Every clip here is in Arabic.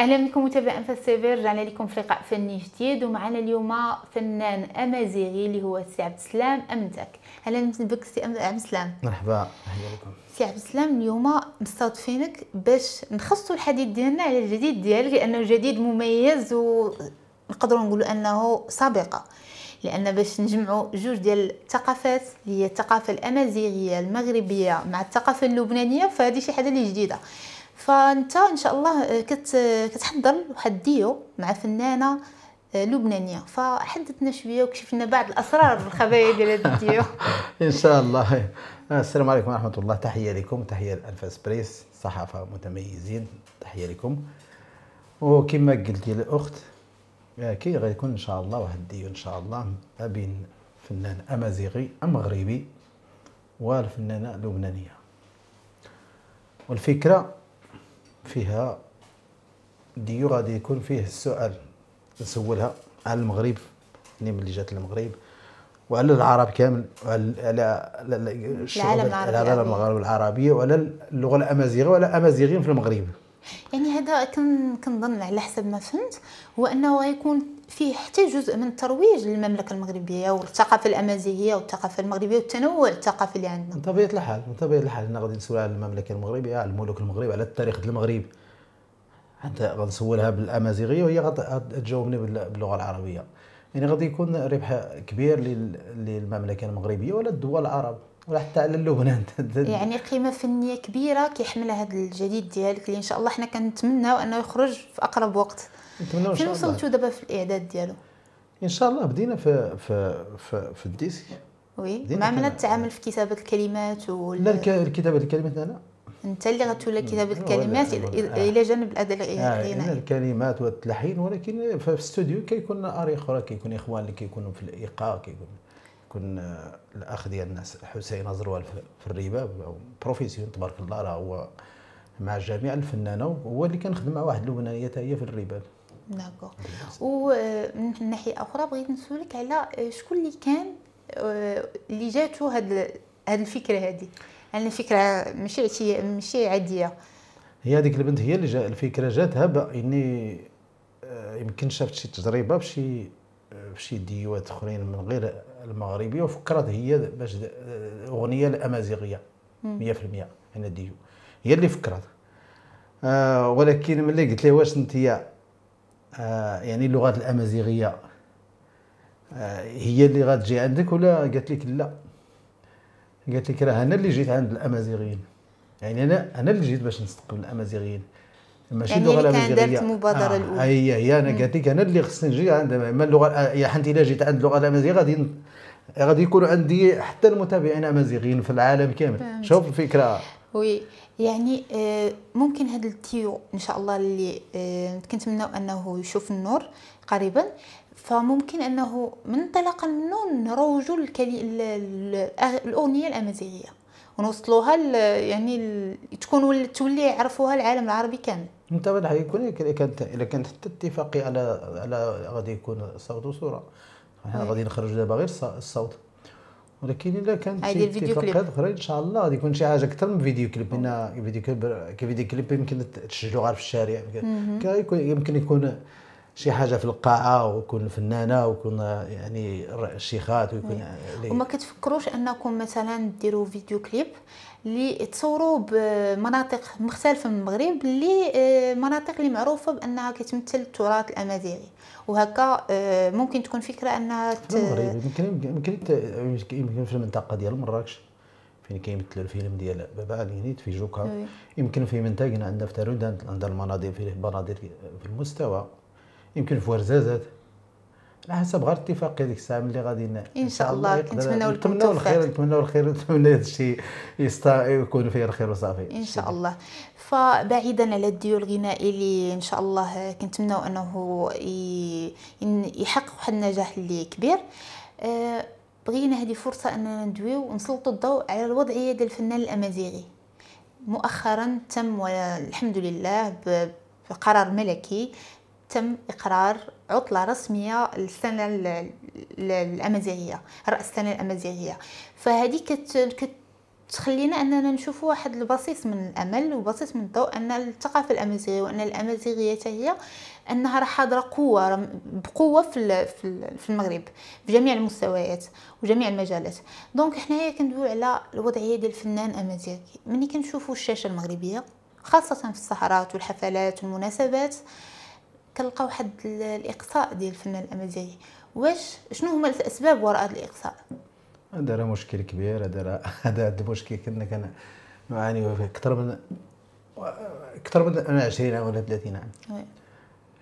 اهلا بكم متابعي انفاس سيفير رجعنا لكم في لقاء فني جديد ومعنا اليوم فنان امازيغي اللي هو سي عبد السلام امنتك اهلا بك سي عبد السلام مرحبا اهلا بكم سي عبد السلام اليوم مستضيفينك باش نخصوا الحديث ديالنا على الجديد ديالك لانه جديد مميز ونقدروا نقولوا انه سابقه لان باش نجمعوا جوج ديال الثقافات اللي هي الثقافه الامازيغيه المغربيه مع الثقافه اللبنانيه فهذه شي حاجه اللي جديده فانت ان شاء الله آه، كت كتحضر واحد ديو مع فنانه آه، لبنانيه فحدثنا شويه وكشف لنا بعض الاسرار الخبايا ديال هذا الديو ان شاء الله آه، السلام عليكم ورحمه الله تحيه لكم تحيه لالفاس بريس صحافه متميزين تحيه لكم وكما قلتي الاخت كي غيكون ان شاء الله واحد الديو ان شاء الله ما بين فنان امازيغي مغربي والفنانه اللبنانيه والفكره فيها ديو غادي يكون فيه السؤال نسولها على المغرب يعني ملي جات المغرب وعلى العرب كامل وعلى على العالم العربي العالم يعني. العربيه وعلى اللغه الامازيغيه وعلى الامازيغيين في المغرب يعني هذا كنظن على حسب ما فهمت هو انه غيكون فيه حتى جزء من الترويج للمملكه المغربيه والثقافه الامازيغيه والثقافه المغربيه والتنوع الثقافي اللي عندنا بطبيعه الحال بطبيعه الحال انا غادي نسول على المملكه المغربيه على الملوك المغرب على التاريخ المغرب حتى غنسولها بالامازيغيه وهي غتجاوبني باللغه العربيه يعني غادي يكون ربح كبير للمملكه المغربيه ولا الدول العرب ولا حتى على هنا يعني قيمه فنيه كبيره كيحملها هذا الجديد ديالك اللي ان شاء الله حنا كنتمناو انه يخرج في اقرب وقت نتمناو ان شاء الله فين وصلتوا دابا في الاعداد ديالو ان شاء الله بدينا في في في, في الديسك وي مع من التعامل في كتابه الكلمات وال... لا كتابه الكلمات انا انت اللي غتولى كتابه الكلمات آه. الى جانب الاداء الغنائي يعني آه، الكلمات والتلحين ولكن في الاستوديو كيكون اري اخرى كيكون اخوان اللي كيكونوا في الايقاع كيكون كنا الاخ آه، ديالنا حسين زروال في الريبه بروفيسيون تبارك الله راه هو مع جميع الفنانه وهو اللي كنخدم مع واحد اللبنانيه حتى هي في الريبه داكوغ ومن آه، ناحيه اخرى بغيت نسولك على آه، شكون اللي كان اللي جاتو هاد هاد الفكره هادي انا الفكره ماشي عشيه ماشي عاديه هي هذيك البنت هي اللي جا الفكره جاتها باني يمكن شافت شي تجربه بشي بشي ديوات اخرين من غير المغربيه وفكرت هي باش اغنيه الامازيغيه 100% انا ديجو هي اللي فكرت آه ولكن ملي قلت لها واش انت آه يعني اللغات الامازيغيه آه هي اللي غتجي عندك ولا قالت لك لا قالت لك راه انا اللي جيت عند الامازيغيين يعني انا انا اللي جيت باش نستقبل الامازيغيين ماشي يعني اللغه الامازيغيه كان كانت المبادره آه. الاولى هي هي انا قالت لك انا اللي خصني نجي عند ما اللغه يا حنت الا جيت عند اللغه الامازيغيه غادي غادي يكونوا عندي حتى المتابعين امازيغيين في العالم كامل فهمت. شوف الفكره وي يعني آه، ممكن هذا التيو ان شاء الله اللي آه، كنتمناو انه يشوف النور قريبا فممكن انه من انطلاقا منه نروجوا الاغنيه الامازيغيه ونوصلوها يعني تكون تولي يعرفوها العالم العربي كامل انت يكون الا كانت الا كانت حتى اتفاقي على على غادي يكون صوت وصوره حنا إيه. غادي نخرجوا دابا غير الصوت ولكن الا كانت شي اتفاقات اخرى ان شاء الله غادي يكون شي حاجه اكثر من فيديو كليب لان فيديو كليب كفيديو كليب يمكن تسجلوا غير في الشارع يمكن يكون شي حاجه في القاعه ويكون فنانه ويكون يعني الشيخات ويكون وما كتفكروش انكم مثلا ديروا فيديو كليب اللي تصوروا بمناطق مختلفه من المغرب اللي آه، مناطق اللي معروفه بانها كتمثل التراث الامازيغي وهكا آه، ممكن تكون فكره انها المغرب يمكن يمكن يمكن في المنطقه ديال مراكش فين كيمثلوا الفيلم ديال بابا الينيت في جوكا يمكن في منطقه عندنا في تارودان عندنا المناظر في مناظر في المستوى يمكن في ورزازات على حسب غير اتفاقيه ديك الساعه ملي غادي ان شاء الله كنتمناو لكم نتمناو الخير نتمناو الخير نتمنى هذا الشيء يكون فيه الخير وصافي ان شاء الله فبعيدا على الديو الغنائي اللي ان شاء الله كنتمناو انه يحقق واحد النجاح اللي كبير آه، بغينا هذه فرصه اننا ندويو ونسلط الضوء على الوضعيه ديال الفنان الامازيغي مؤخرا تم والحمد لله بقرار ملكي تم إقرار عطلة رسمية للسنة الأمازيغية رأس السنة الأمازيغية فهذه كت تخلينا اننا نشوف واحد البصيص من الامل وبصيص من الضوء ان الثقافه الامازيغيه وان الامازيغيه هي انها راه حاضره قوه بقوه في في المغرب في جميع المستويات وجميع المجالات دونك حنايا كندويو على الوضعيه ديال الفنان الامازيغي ملي كنشوفوا الشاشه المغربيه خاصه في السهرات والحفلات والمناسبات تلقى واحد الاقصاء ديال الفن الامازيغي واش شنو هما الاسباب وراء هذا الاقصاء هذا راه مشكل كبير هذا هذا هذا مشكل كنا كان نعاني فيه اكثر من اكثر من 20 عام ولا 30 عام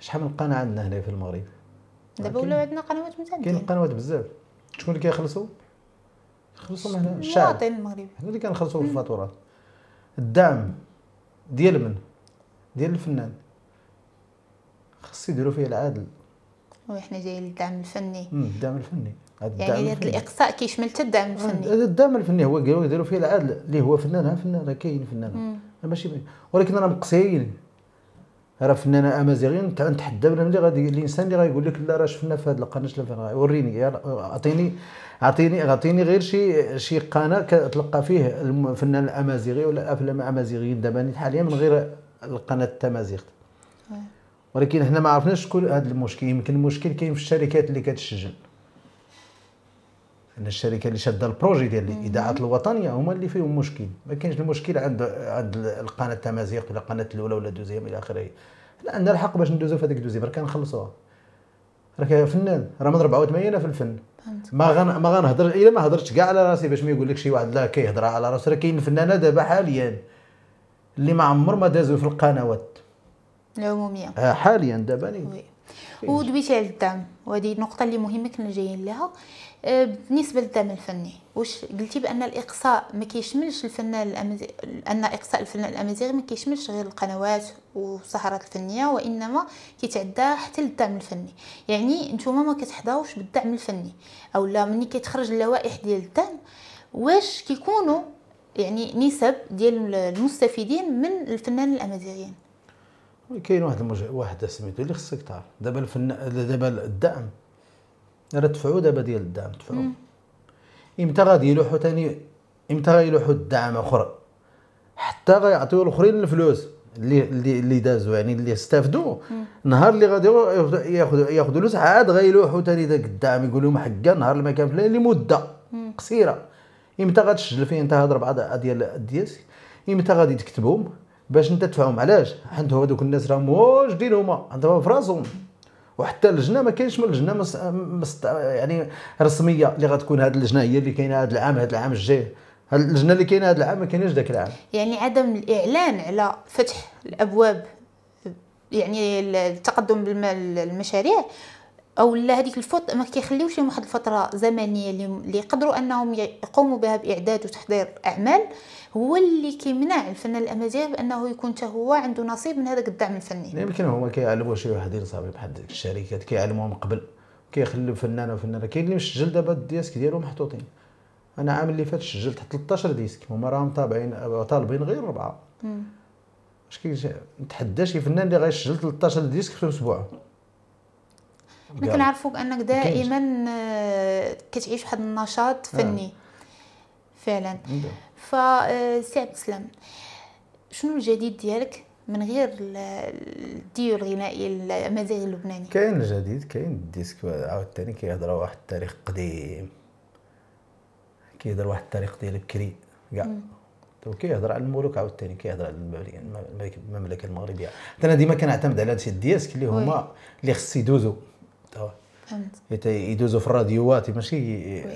شحال من قناه عندنا هنا في المغرب دابا ولاو عندنا قنوات متعدده كاين قنوات بزاف شكون اللي كيخلصوا خلصوا من هنا الشعب المواطن المغربي حنا اللي كنخلصوا الفاتورات الدعم ديال من ديال الفنان خص يديروا فيه العدل وحنا جايين للدعم الفني الدعم الفني يعني هذا الاقصاء كيشمل حتى الدعم آه، الفني الدعم الفني هو يديروا فيه العدل اللي هو فنان ها فنان راه كاين فنان ماشي ولكن راه مقصيين راه فنان امازيغي نتحدى بلا ملي غادي الانسان اللي غايقول لك لا راه شفنا في هذه القناه شفنا وريني اعطيني اعطيني اعطيني غير شي شي قناه كتلقى فيه الفنان الامازيغي ولا افلام امازيغيين دابا يعني حاليا من غير القناه التمازيغ ولكن هنا ما عرفناش شكون هذا المشكل يمكن المشكل كاين في الشركات اللي كتسجل ان الشركه اللي شاده البروجي ديال الاذاعات الوطنيه هما اللي فيهم مشكل ما كاينش المشكل عند عند القناه التمازيق ولا القناه الاولى ولا الدوزيام الى اخره حنا عندنا الحق باش ندوزو في هذيك الدوزيام راه كنخلصوها راك فنان راه من 84 انا في الفن ما غن... ما غنهضر الا ما هضرتش كاع على راسي باش ما يقول لك شي واحد لا كيهضر على راسو راه كاين فنانه دابا حاليا اللي ما عمر ما دازوا في القنوات العموميه آه، حاليا دابا ودويتي على الدعم وهذه النقطه اللي مهمه كنا جايين لها آه، بالنسبه للدعم الفني واش قلتي بان الاقصاء ما كيشملش الفنان الامازيغي ان اقصاء الفنان الامازيغي ما كيشملش غير القنوات والسهرات الفنيه وانما كيتعدى حتى للدعم الفني يعني نتوما ما كتحضروش بالدعم الفني اولا ملي كيتخرج اللوائح ديال الدعم واش كيكونوا يعني نسب ديال المستفيدين من الفنان الامازيغيين كاين واحد المج... واحد سميتو اللي خصك تعرف دابا الفن دابا الدعم راه دفعوا دابا ديال الدعم دفعوا امتى غادي يلوحوا ثاني امتى غيلوحوا الدعم اخر حتى غيعطيو الاخرين الفلوس اللي اللي اللي دازوا يعني اللي استافدوا النهار اللي غادي ياخذوا ياخذوا الفلوس عاد غيلوحوا ثاني داك الدعم يقول لهم حقا نهار المكان فلان لمده قصيره امتى غتسجل فيه انت هاد ربعه ديال ديال امتى غادي تكتبهم باش انت تفهم علاش عندهم هذوك الناس راه واجدين هما عندهم في راسهم وحتى اللجنه ما كاينش من لجنه مس... مس... يعني رسميه اللي غتكون هذه اللجنه هي اللي كاينه هذا العام هذا العام الجاي اللجنه اللي كاينه هذا العام ما كاينش ذاك العام يعني عدم الاعلان على فتح الابواب يعني التقدم بالمشاريع او لا هذيك الفط ما كيخليوش لهم واحد الفتره زمنيه اللي يقدروا انهم يقوموا بها باعداد وتحضير اعمال هو اللي كيمنع الفنان الامازيغي بانه يكون حتى هو عنده نصيب من هذاك الدعم الفني يمكن هما كيعلموا شي وحدين صاحبي بحال ديك الشركات كيعلموهم قبل كيخليو فنانه وفنانه كاين اللي مسجل دابا الديسك ديالو محطوطين انا العام اللي فات سجلت 13 ديسك هما راهم طابعين طالبين غير اربعه اش كي نتحدى شي فنان اللي غيسجل 13 ديسك في اسبوع حنا كنعرفوك انك دائما آه، كتعيش واحد النشاط آه. فني فعلا فعلا فسي آه، عبد السلام شنو الجديد ديالك من غير الديو الغنائي المزاج اللبناني كاين الجديد كاين الديسك عاوتاني كيهضر واحد التاريخ قديم كيهضر واحد التاريخ ديال بكري كاع كيهضر على الملوك عاوتاني كيهضر على المملكه المغربيه انا ديما كنعتمد على هادشي الديسك اللي هما اللي خص يدوزو فهمت يدوزوا في الراديوات ماشي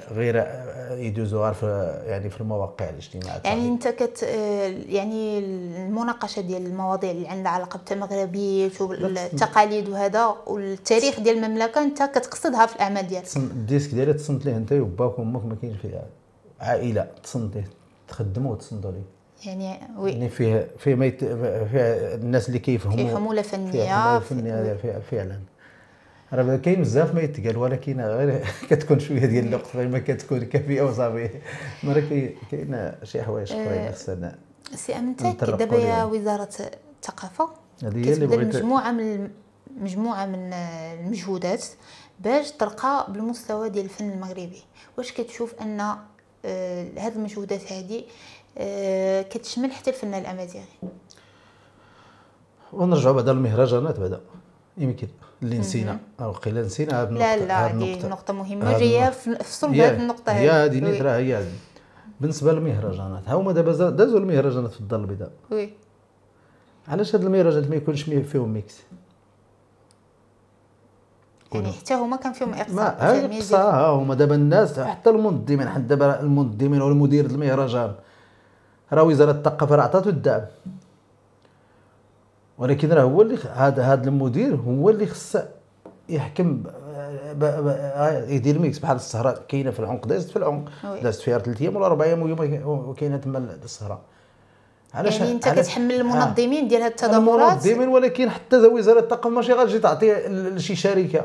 غير آه، يدوزوا عارف آه، يعني في المواقع الاجتماعيه يعني انت كت آه، يعني المناقشه ديال المواضيع اللي عندها علاقه بالمغربيه والتقاليد وهذا والتاريخ ديال المملكه انت كتقصدها في الاعمال ديالك الديسك ديالك تصنت ليه انت وباك وامك ما كاينش فيه عائله تصنت ليه تخدموا وتصنتوا ليه يعني وي يعني فيه فيه, فيه, فيه الناس اللي كيفهموا فيه حموله فنيه فيه حموله فنيه فعلا راه كاين بزاف ما يتقال ولكن غير كتكون شويه ديال الوقت ما كتكون كافيه وصافي ما كاين شي حوايج آه، اخرين خصنا سي امنتك دابا يا وزاره الثقافه هذه اللي بغيت مجموعه من مجموعه من المجهودات باش ترقى بالمستوى ديال الفن المغربي واش كتشوف ان هذه آه، المجهودات هذه آه، كتشمل حتى الفن الامازيغي ونرجعوا بعدا للمهرجانات بعدا يمكن اللي نسينا او قيل نسينا هذه النقطه لا لا هذه نقطه مهمه جايه في صلب هذه النقطه هذه هي هذه اللي راه هي بالنسبه للمهرجانات ها هما دابا دازوا المهرجانات في الدار البيضاء وي علاش هاد المهرجانات ما يكونش فيهم ميكس يعني حتى هما كان فيهم اقصاء ما اقصاء هما دابا الناس حتى المنظمين حتى دابا المنظمين والمدير المهرجان راه وزاره الثقافه راه عطاتو الدعم ولكن راه هو اللي هذا هذا المدير هو اللي خصه يحكم آه، يدير ميكس بحال السهره كاينه في العمق دازت في العمق دازت فيها ثلاث ايام ولا اربع ايام وكاينه تما السهره علاش يعني انت كتحمل آه. المنظمين ديال هاد التظاهرات المنظمين ولكن حتى وزاره الطاقه ماشي غتجي تعطي لشي شركه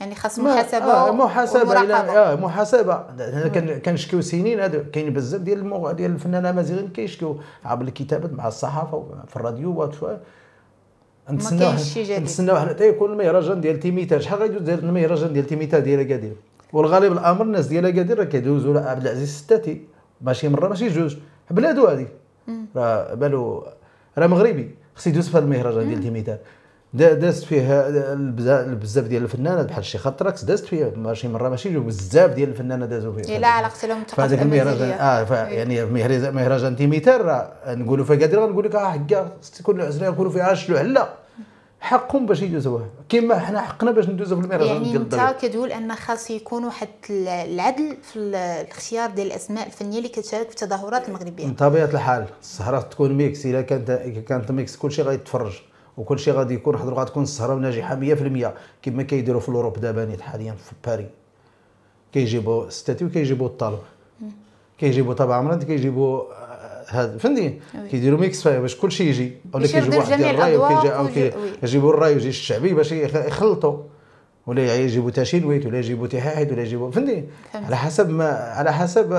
يعني خاص محاسبه آه محاسبه اه محاسبه كنشكيو سنين كاين بزاف ديال ديال الفنانين الامازيغيين كيشكيو عبر الكتابات مع الصحافه في الراديو نتسناو نتسناو حنا حتى يكون المهرجان ديال تيميتا شحال غيدوز المهرجان ديال تيميتا ديال اكادير والغالب الامر الناس ديال اكادير راه كيدوزوا عبد العزيز الستاتي ماشي مره ماشي جوج بلادو هذه راه بالو راه مغربي خص يدوز في المهرجان ديال تيميتا دازت فيه بزاف ديال الفنانات بحال شي خطراكس دازت فيه ماشي مره ماشي جوج بزاف ديال الفنانات دازوا فيه لا علاقه لهم فهذاك المهرجان اه ف إيه. يعني مهرجان تيميتار نقولوا فيه كادير غنقول لك اه حكا تكون العزله نقولوا فيها آه، شلو لا حقهم باش يدوزوها كما حنا حقنا باش ندوزو في المهرجان يعني انت كتقول ان خاص يكون واحد العدل في الاختيار ديال الاسماء الفنيه اللي كتشارك في التظاهرات المغربيه بطبيعه الحال السهره تكون ميكس الا كانت كانت ميكس كلشي غادي يتفرج وكلشي غادي يكون حضر غتكون السهره ناجحه 100% كما كيديروا في الاوروب دابا نيت حاليا في باري كيجيبوا ستاتيو وكيجيبوا الطالب كيجيبوا طابع عمران كيجيبوا هذا فهمتي كيديروا ميكس فيها باش كل شيء يجي ولا كيجيبوا واحد الراي وكيجي كيجيبوا الراي ويجي الشعبي باش يخلطوا ولا يجيبوا تا شنويت ولا يجيبوا تا ولا يجيبوا فهمتي على حسب ما على حسب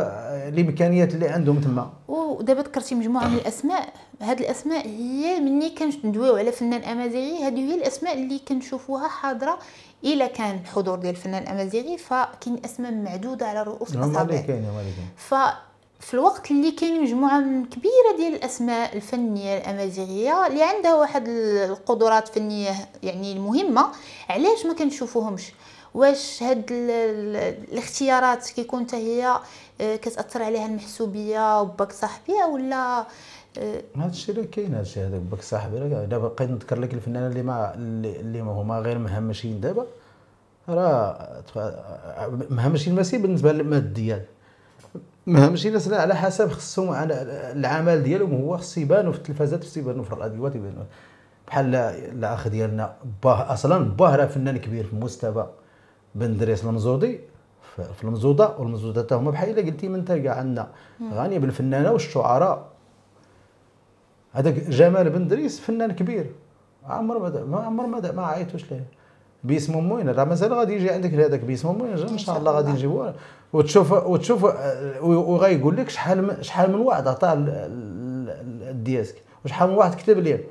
الامكانيات اللي عندهم تما ودابا ذكرتي مجموعه من الاسماء هاد الاسماء هي مني كندويو على فنان امازيغي هادو هي الاسماء اللي كنشوفوها حاضره الا كان الحضور ديال الفنان الامازيغي فكاين اسماء معدوده على رؤوس نعم، الاصابع فكاين في الوقت اللي كاين مجموعه كبيره ديال الاسماء الفنيه الامازيغيه اللي عندها واحد القدرات فنيه يعني المهمه علاش ما كنشوفوهمش واش هاد الاختيارات كيكون حتى هي آه، كتاثر عليها المحسوبيه وباك صاحبيه ولا هذا آه؟ الشيء راه كاين هذا الشيء هذاك باك صاحبي دابا بقيت نذكر لك الفنانه اللي ما اللي هما غير مهمشين دابا راه مهمشين ماشي بالنسبه للماديات مهمشي الناس على حسب خصهم على العمل ديالهم هو خص يبانو في التلفازات خص يبانو في الراديوات يبانو بحال الاخ ديالنا باه اصلا باه راه فنان كبير في المستوى بن دريس المزودي في المزوده والمزوده حتى هما بحال الا قلتي من تلقى عندنا غني بالفنانه والشعراء هذاك جمال بن دريس فنان كبير عمر ما عمر ما ما عيطوش ليه باسم موين راه مازال غادي يجي عندك هذاك باسم موين ان شاء الله غادي نجيبوه وتشوف وتشوف وغايقول لك شحال شحال من واحد عطاه الديسك وشحال من واحد كتب ليه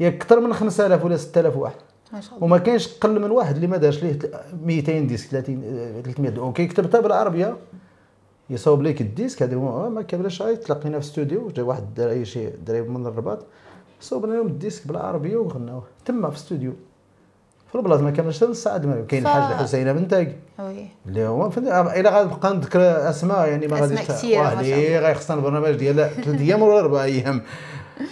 يا اكثر من 5000 ولا 6000 واحد ما شاء الله وما كاينش قل من واحد اللي ما دارش ليه 200 ديسك 30 300 اوكي كتبتها بالعربيه يصاوب لك الديسك هذا هو ما كملش غير تلاقينا في استوديو جا واحد الدراري شي دراري من الرباط صوبنا لهم الديسك بالعربيه وغناوه تما في استوديو في البلاصه ما كانش ثلاث ساعات كاين الحاج حسينه تاج اللي هو الى آه، غنبقى نذكر اسماء يعني ما غاديش اسماء كثير غيخصنا البرنامج ديال ثلاث ايام ولا اربع ايام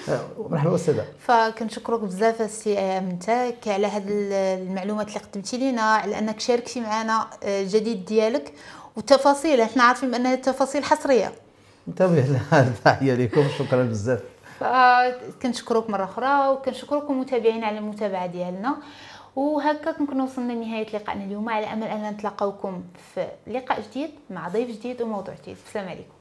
آه، مرحبا استاذه فكنشكرك بزاف السي منتاك على هذه المعلومات اللي قدمتي لينا على انك شاركتي معنا الجديد آه، ديالك والتفاصيل احنا عارفين بان التفاصيل حصريه طيب، انتبه تحيه لكم شكرا بزاف كنشكرك مره اخرى وكنشكركم متابعينا على المتابعه ديالنا وهكا كنكون وصلنا لنهايه لقائنا اليوم على امل ان نتلاقاوكم في لقاء جديد مع ضيف جديد وموضوع جديد السلام عليكم